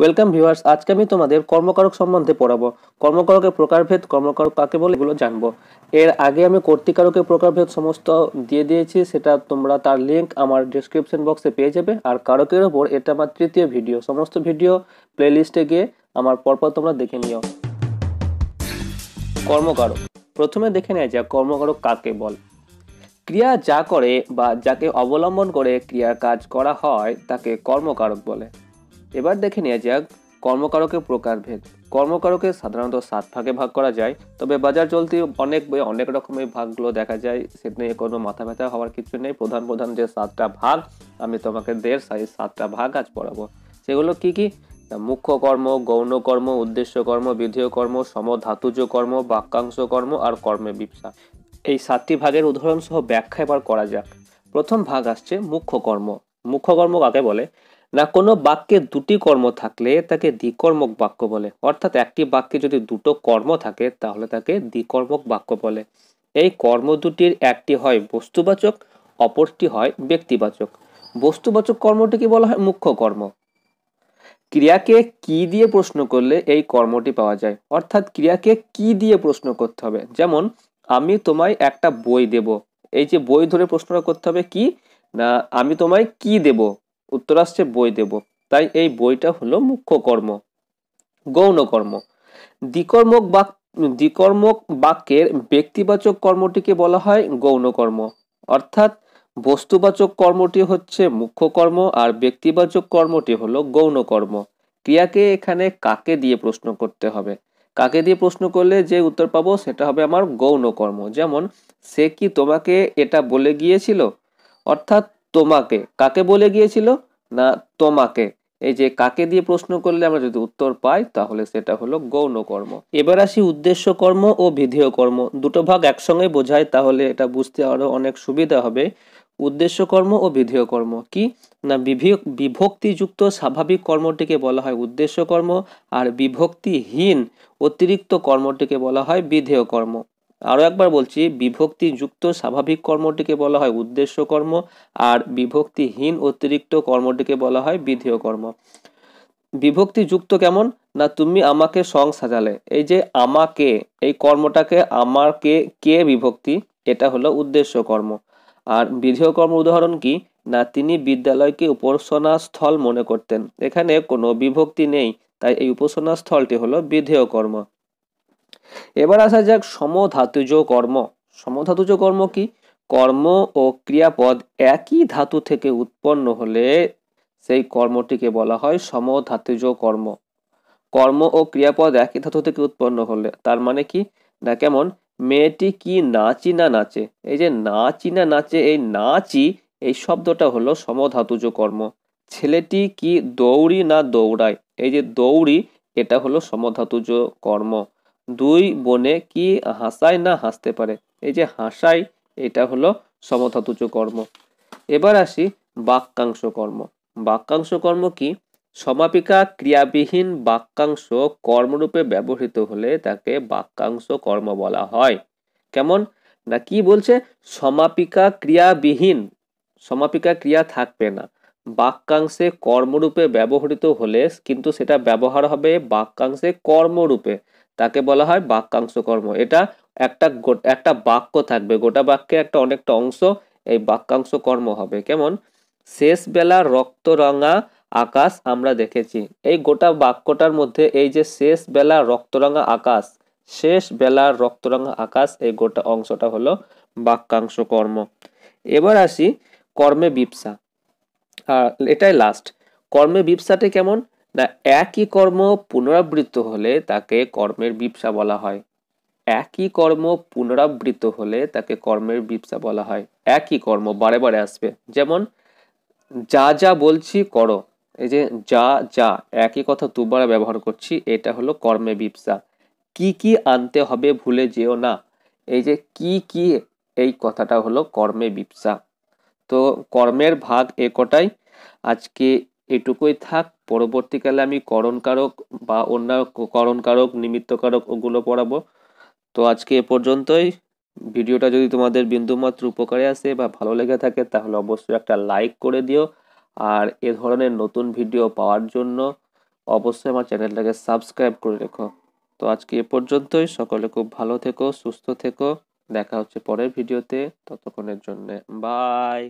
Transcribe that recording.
welcome viewers আজকে আমি তোমাদের কর্মকারক সম্বন্ধে পড়াবো কর্মকারকের প্রকারভেদ কর্মকারক কাকে বলে এগুলো জানবো এর আগে আমি কর্তৃকারকের প্রকারভেদ সমস্ত দিয়ে দিয়েছি সেটা তোমরা তার লিঙ্ক আমার ডিসক্রিপশন বক্সে পেয়ে যাবে আর কারকের ওপর এটা আমার তৃতীয় ভিডিও সমস্ত ভিডিও প্লেলিস্টে গিয়ে আমার পরপর তোমরা দেখে নিও কর্মকারক প্রথমে দেখে নেয় যে কর্মকারক কাকে বল ক্রিয়া যা করে বা যাকে অবলম্বন করে ক্রিয়ার কাজ করা হয় তাকে কর্মকারক বলে এবার দেখে নেওয়া যাক কর্মকারকের প্রকারভেদ কর্মকারকে সাধারণত সাত ভাগে ভাগ করা যায় তবে বাজার চলতি অনেক অনেক রকমের ভাগগুলো দেখা যায় সেটা নিয়ে কোনো মাথা ব্যথা হওয়ার কিছু নেই প্রধান প্রধান যে সাতটা ভাগ আমি তোমাকে দেড় সাইজ সাতটা ভাগ আজ পড়াবো সেগুলো কি কি মুখ্য কর্ম গৌণ কর্ম উদ্দেশ্য কর্ম বিধেয় কর্ম সমধাতুজ কর্ম বাক্যাংশ কর্ম আর কর্মে ব্যবসা এই সাতটি ভাগের উদাহরণ সহ ব্যাখ্যা এবার করা যাক প্রথম ভাগ আসছে মুখ্য কর্ম মুখ্য কর্ম কাকে বলে না কোনো বাক্যে দুটি কর্ম থাকলে তাকে দ্বিকর্মক বাক্য বলে অর্থাৎ একটি বাক্যে যদি দুটো কর্ম থাকে তাহলে তাকে দ্বিকর্মক বাক্য বলে এই কর্ম দুটির একটি হয় বস্তুবাচক অপরটি হয় ব্যক্তিবাচক বস্তুবাচক কর্মটিকে বলা হয় মুখ্য কর্ম ক্রিয়াকে কি দিয়ে প্রশ্ন করলে এই কর্মটি পাওয়া যায় অর্থাৎ ক্রিয়াকে কি দিয়ে প্রশ্ন করতে হবে যেমন আমি তোমায় একটা বই দেব এই যে বই ধরে প্রশ্নটা করতে হবে কি না আমি তোমায় কি দেব উত্তর আসছে বই দেব তাই এই বইটা হলো মুখ্য কর্ম গৌণ কর্ম দ্বিকর্মক বাক দ্বিকর্মক বাক্যের ব্যক্তিবাচক কর্মটিকে বলা হয় গৌণ কর্ম অর্থাৎ বস্তুবাচক কর্মটি হচ্ছে মুখ্য কর্ম আর ব্যক্তিবাচক কর্মটি হলো গৌণ কর্ম ক্রিয়াকে এখানে কাকে দিয়ে প্রশ্ন করতে হবে কাকে দিয়ে প্রশ্ন করলে যে উত্তর পাবো সেটা হবে আমার গৌণ কর্ম যেমন সে কি তোমাকে এটা বলে গিয়েছিল অর্থাৎ তোমাকে কাকে বলে গিয়েছিল না তোমাকে এই যে কাকে দিয়ে প্রশ্ন করলে আমরা যদি উত্তর পাই তাহলে সেটা হলো গৌণ কর্ম এবার আসি উদ্দেশ্য কর্ম ও বিধেয় কর্ম দুটো ভাগ একসঙ্গে বোঝায় তাহলে এটা বুঝতে আরও অনেক সুবিধা হবে উদ্দেশ্য কর্ম ও বিধেয় কর্ম কি না বিভক্তিযুক্ত স্বাভাবিক কর্মটিকে বলা হয় উদ্দেশ্য কর্ম আর বিভক্তিহীন অতিরিক্ত কর্মটিকে বলা হয় বিধেয় কর্ম আরও একবার বলছি বিভক্তিযুক্ত স্বাভাবিক কর্মটিকে বলা হয় উদ্দেশ্য কর্ম আর বিভক্তিহীন অতিরিক্ত কর্মটিকে বলা হয় বিধেয় কর্ম বিভক্তিযুক্ত কেমন না তুমি আমাকে সং সাজালে এই যে আমাকে এই কর্মটাকে আমাকে কে বিভক্তি এটা হলো উদ্দেশ্য কর্ম আর বিধেয় কর্ম উদাহরণ কি না তিনি বিদ্যালয়কে উপাসনা স্থল মনে করতেন এখানে কোনো বিভক্তি নেই তাই এই উপাসনা স্থলটি হলো বিধেয় কর্ম এবার আসা যাক সমধাতুজ কর্ম সমধাতুজ কর্ম কি কর্ম ও ক্রিয়াপদ একই ধাতু থেকে উৎপন্ন হলে সেই কর্মটিকে বলা হয় সমধাতুজ কর্ম কর্ম ও ক্রিয়াপদ একই ধাতু থেকে উৎপন্ন হলে তার মানে কি না কেমন মেয়েটি কি নাচি না নাচে এই যে নাচি না নাচে এই নাচি এই শব্দটা হলো সমধাতুজ কর্ম ছেলেটি কি দৌড়ি না দৌড়ায় এই যে দৌড়ি এটা হলো সমধাতুজ কর্ম দুই বনে কি হাসায় না হাসতে পারে এই যে হাসাই এটা হলো সমধাতুজ কর্ম এবার আসি বাক্যাংশ কর্ম বাক্যাংশ কর্ম কি সমাপিকা ক্রিয়াবিহীন বাক্যাংশ কর্মরূপে ব্যবহৃত হলে তাকে বাক্যাংশ কর্ম বলা হয় কেমন না কি বলছে সমাপিকা ক্রিয়াবিহীন সমাপিকা ক্রিয়া থাকবে না বাক্যাংশে কর্মরূপে ব্যবহৃত হলে কিন্তু সেটা ব্যবহার হবে বাক্যাংশে কর্মরূপে তাকে বলা হয় বাক্যাংশ কর্ম এটা একটা একটা বাক্য থাকবে গোটা বাক্যে একটা অনেকটা অংশ এই বাক্যাংশ কর্ম হবে কেমন রক্ত রক্তরঙা আকাশ আমরা দেখেছি এই গোটা বাক্যটার মধ্যে এই যে শেষ বেলা রক্তরঙা আকাশ শেষ বেলা রক্তরঙা আকাশ এই গোটা অংশটা হলো বাক্যাংশ কর্ম এবার আসি কর্মে বিপসা এটাই লাস্ট কর্মে বিপসাটে কেমন না একই কর্ম পুনরাবৃত্ত হলে তাকে কর্মের বিপসা বলা হয় একই কর্ম পুনরাবৃত্ত হলে তাকে কর্মের বিপসা বলা হয় একই কর্ম বারে বারে আসবে যেমন যা যা বলছি করো এই যে যা যা একই কথা দুবার ব্যবহার করছি এটা হলো কর্মে বিপসা কি কি আনতে হবে ভুলে যেও না এই যে কি কি এই কথাটা হলো কর্মে বিপসা তো কর্মের ভাগ এ কটাই আজকে এটুকুই থাক পরবর্তীকালে আমি করণকারক বা অন্য করণকারক নিমিত্তকারক ওগুলো পড়াবো তো আজকে এ পর্যন্তই ভিডিওটা যদি তোমাদের বিন্দুমাত্র উপকারে আসে বা ভালো লেগে থাকে তাহলে অবশ্যই একটা লাইক করে দিও আর এ ধরনের নতুন ভিডিও পাওয়ার জন্য অবশ্যই আমার চ্যানেলটাকে সাবস্ক্রাইব করে রেখো তো আজকে এ পর্যন্তই সকলে খুব ভালো থেকো সুস্থ থেকো দেখা হচ্ছে পরের ভিডিওতে ততক্ষণের জন্যে বাই